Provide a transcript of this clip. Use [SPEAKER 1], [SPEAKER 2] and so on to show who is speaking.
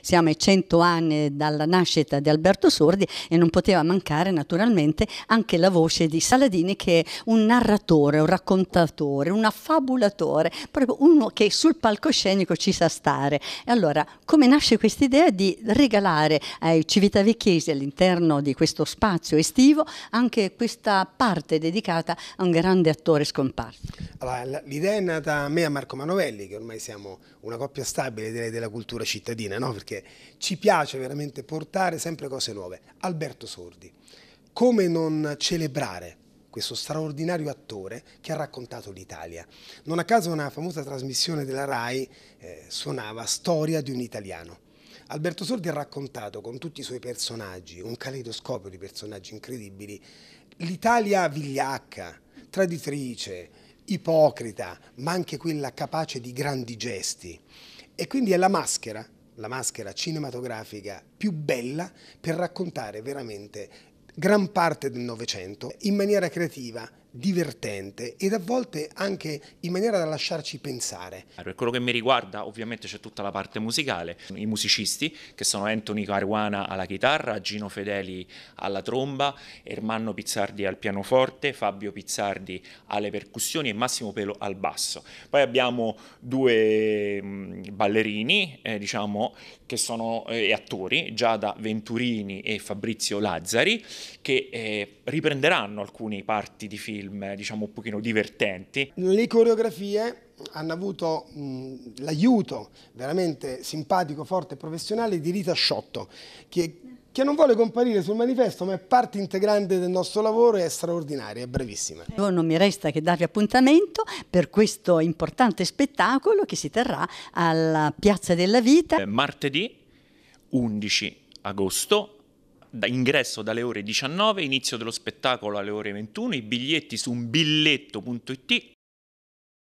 [SPEAKER 1] Siamo ai 100 anni dalla nascita di Alberto Sordi e non poteva mancare naturalmente anche la voce di Saladini che è un narratore, un raccontatore, un affabulatore, proprio uno che sul palcoscenico ci sa stare. E allora come nasce questa idea di regalare ai civitavecchiesi all'interno di questo spazio estivo anche questa parte dedicata a un grande attore scomparso?
[SPEAKER 2] Allora, l'idea è nata a me e a Marco Manovelli, che ormai siamo una coppia stabile direi, della cultura cittadina, no? perché ci piace veramente portare sempre cose nuove. Alberto Sordi, come non celebrare questo straordinario attore che ha raccontato l'Italia. Non a caso una famosa trasmissione della RAI eh, suonava Storia di un italiano. Alberto Sordi ha raccontato con tutti i suoi personaggi, un caleidoscopio di personaggi incredibili, l'Italia vigliacca, traditrice, ipocrita, ma anche quella capace di grandi gesti. E quindi è la maschera, la maschera cinematografica più bella per raccontare veramente gran parte del Novecento in maniera creativa, divertente ed a volte anche in maniera da lasciarci pensare.
[SPEAKER 3] Per quello che mi riguarda ovviamente c'è tutta la parte musicale, i musicisti che sono Anthony Caruana alla chitarra, Gino Fedeli alla tromba, Ermanno Pizzardi al pianoforte, Fabio Pizzardi alle percussioni e Massimo Pelo al basso. Poi abbiamo due ballerini eh, diciamo, che sono eh, attori, Giada Venturini e Fabrizio Lazzari, che eh, riprenderanno alcune parti di film film diciamo un pochino divertenti.
[SPEAKER 2] Le coreografie hanno avuto mm, l'aiuto veramente simpatico, forte e professionale di Rita Sciotto, che, che non vuole comparire sul manifesto, ma è parte integrante del nostro lavoro e è straordinaria, è bravissima.
[SPEAKER 1] Non mi resta che darvi appuntamento per questo importante spettacolo che si terrà alla Piazza della Vita. Eh,
[SPEAKER 3] martedì 11 agosto da ingresso dalle ore 19, inizio dello spettacolo alle ore 21, i biglietti su billetto.it